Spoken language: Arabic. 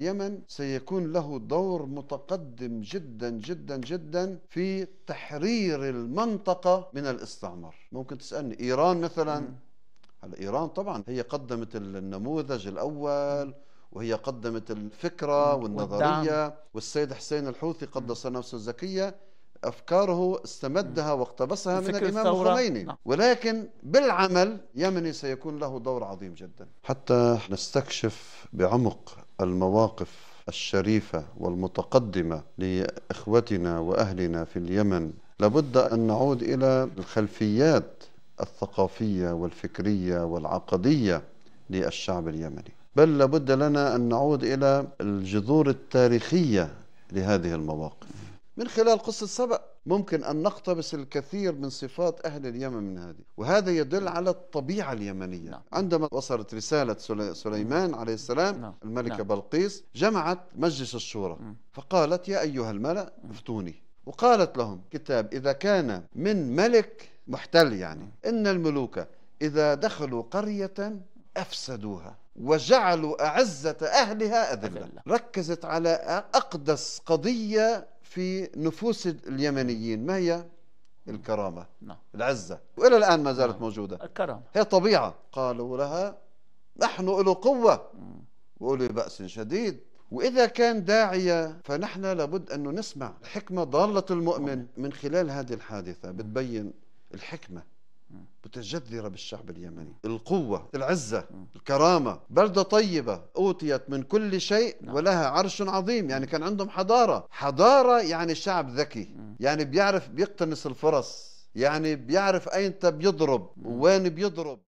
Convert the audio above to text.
اليمن سيكون له دور متقدم جدا جدا جدا في تحرير المنطقة من الاستعمار ممكن تسألني إيران مثلا هلا إيران طبعا هي قدمت النموذج الأول وهي قدمت الفكرة والنظرية والسيد حسين الحوثي قدس نفسه الزكيه أفكاره استمدها واقتبسها من الإمام الخميني نعم. ولكن بالعمل يمني سيكون له دور عظيم جدا حتى نستكشف بعمق المواقف الشريفة والمتقدمة لإخوتنا وأهلنا في اليمن لابد أن نعود إلى الخلفيات الثقافية والفكرية والعقدية للشعب اليمني بل لابد لنا أن نعود إلى الجذور التاريخية لهذه المواقف من خلال قصة سبأ ممكن أن نقتبس الكثير من صفات أهل اليمن من هذه وهذا يدل على الطبيعة اليمنية نعم. عندما وصلت رسالة سليمان عليه السلام نعم. الملكة نعم. بلقيس جمعت مجلس الشورى فقالت يا أيها الملأ افتوني وقالت لهم كتاب إذا كان من ملك محتل يعني إن الملوك إذا دخلوا قرية أفسدوها وجعلوا أعزة أهلها أذلة ركزت على أقدس قضية في نفوس اليمنيين ما هي الكرامة نعم. العزة وإلى الآن ما زالت نعم. موجودة الكرامة هي طبيعة قالوا لها نحن له قوة وله بأس شديد وإذا كان داعية فنحن لابد أن نسمع الحكمة ضالة المؤمن من خلال هذه الحادثة بتبين الحكمة متجذرة بالشعب اليمني القوة العزة الكرامة بلدة طيبة أوتيت من كل شيء نعم. ولها عرش عظيم يعني كان عندهم حضارة حضارة يعني شعب ذكي يعني بيعرف بيقتنص الفرص يعني بيعرف أين بيضرب وين بيضرب